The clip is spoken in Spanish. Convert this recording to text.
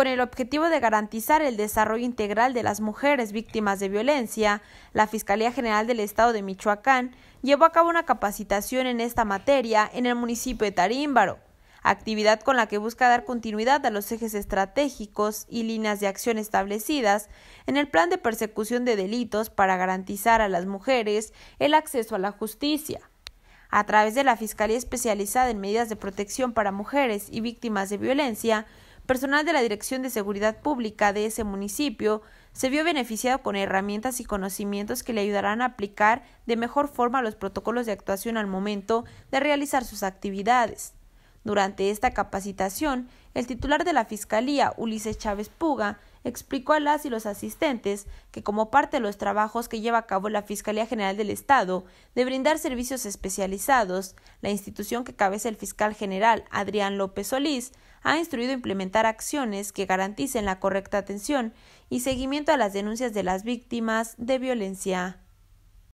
con el objetivo de garantizar el desarrollo integral de las mujeres víctimas de violencia, la Fiscalía General del Estado de Michoacán llevó a cabo una capacitación en esta materia en el municipio de Tarímbaro, actividad con la que busca dar continuidad a los ejes estratégicos y líneas de acción establecidas en el plan de persecución de delitos para garantizar a las mujeres el acceso a la justicia. A través de la Fiscalía Especializada en Medidas de Protección para Mujeres y Víctimas de Violencia, personal de la Dirección de Seguridad Pública de ese municipio se vio beneficiado con herramientas y conocimientos que le ayudarán a aplicar de mejor forma los protocolos de actuación al momento de realizar sus actividades. Durante esta capacitación, el titular de la Fiscalía, Ulises Chávez Puga, explicó a las y los asistentes que como parte de los trabajos que lleva a cabo la Fiscalía General del Estado de brindar servicios especializados, la institución que cabece el fiscal general Adrián López Solís ha instruido implementar acciones que garanticen la correcta atención y seguimiento a las denuncias de las víctimas de violencia.